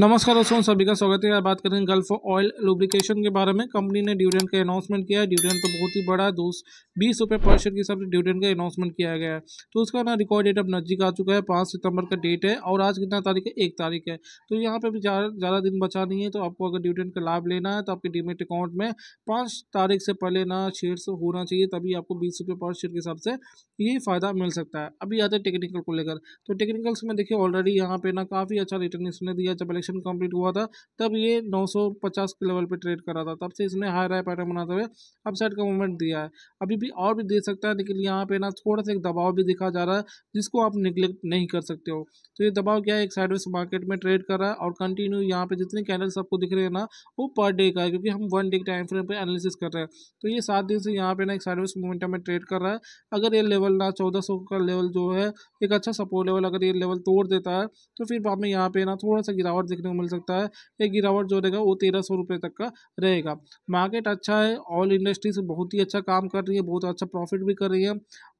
नमस्कार दोस्तों सभी का स्वागत है यार बात करें गल्फ ऑयल लुब्रिकेशन के बारे में कंपनी ने डिविडेंड का अनाउंसमेंट किया है डिविडेंड तो बहुत ही बड़ा दो बीस रुपये पर शेयर के हिसाब से डिविडेंड का अनाउंसमेंट किया गया है तो उसका ना रिकॉर्ड डेट अब नज़दीक आ चुका है पाँच सितंबर का डेट है और आज कितना तारीख है एक तारीख है तो यहाँ पर भी ज़्यादा दिन बचा नहीं है तो आपको अगर डिविडेंड का लाभ लेना है तो आपके डिमेट अकाउंट में पाँच तारीख से पहले ना शेयर होना चाहिए तभी आपको बीस रुपये पर शेयर के हिसाब से ये फ़ायदा मिल सकता है अभी आते हैं टेक्निकल को लेकर तो टेक्निकल्स में देखिए ऑलरेडी यहाँ पर ना काफ़ी अच्छा रिटर्न इसने दिया जब सेक्शन कंप्लीट हुआ था तब ये 950 के लेवल पे ट्रेड कर रहा था तब से इसने हाई राय पैटर्न बनाते हुए अपसाइड का मूवमेंट दिया है अभी भी और भी दे सकता है लेकिन यहाँ पे ना थोड़ा सा एक दबाव भी दिखा जा रहा है जिसको आप निगलेक्ट नहीं कर सकते हो तो ये दबाव क्या है एक साइडवेज मार्केट में ट्रेड कर रहा है और कंटिन्यू यहाँ पे जितने कैंडल्स आपको दिख रहे हैं ना वो पर डे का है क्योंकि हम वन डे टाइम फ्रेम पर एनालिसिस कर रहे हैं तो ये सात दिन से यहाँ पे ना एक साइडवेज मूवमेंट में ट्रेड कर रहा है अगर ये लेवल ना चौदह का लेवल जो है एक अच्छा सपोर्ट लेवल अगर ये लेवल तोड़ देता है तो फिर बाद में यहाँ पे ना थोड़ा सा गिरावट देखने को मिल सकता है ये गिरावट जो रहेगा वो तेरह सौ रुपये तक का रहेगा मार्केट अच्छा है ऑयल इंडस्ट्रीज बहुत ही अच्छा काम कर रही है बहुत अच्छा प्रॉफिट भी कर रही है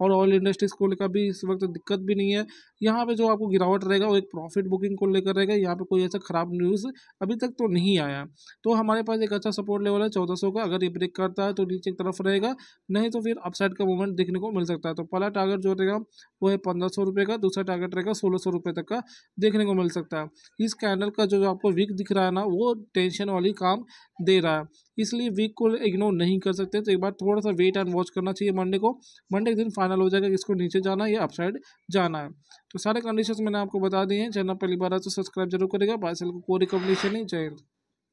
और ऑयल इंडस्ट्रीज को लेकर भी इस वक्त दिक्कत भी नहीं है यहाँ पर जो आपको गिरावट रहेगा वो एक प्रॉफिट बुकिंग को लेकर रहेगा यहाँ पर कोई ऐसा खराब न्यूज़ अभी तक तो नहीं आया तो हमारे पास एक अच्छा सपोर्ट लेवल है चौदह का अगर ये ब्रेक करता है तो नीचे की तरफ रहेगा नहीं तो फिर अपसाइड का मूवमेंट देखने को मिल सकता है तो पहला टारगेट जो रहेगा वो है पंद्रह सौ रुपये का दूसरा टारगेट रहेगा सोलह सौ रुपये तक का देखने को मिल सकता है इस कैंडल का जो आपको वीक दिख रहा है ना वो टेंशन वाली काम दे रहा है इसलिए वीक को इग्नोर नहीं कर सकते तो एक बार थोड़ा सा वेट एंड वॉच करना चाहिए मंडे को मंडे के दिन फाइनल हो जाएगा किसको नीचे जाना या अपसाइड जाना है तो सारे कंडीशन मैंने आपको बता दिए हैं चैनल पहली बार तो सब्सक्राइब जरूर करेगा बाइसल को कोई रिकमेंडेशन नहीं चाहिए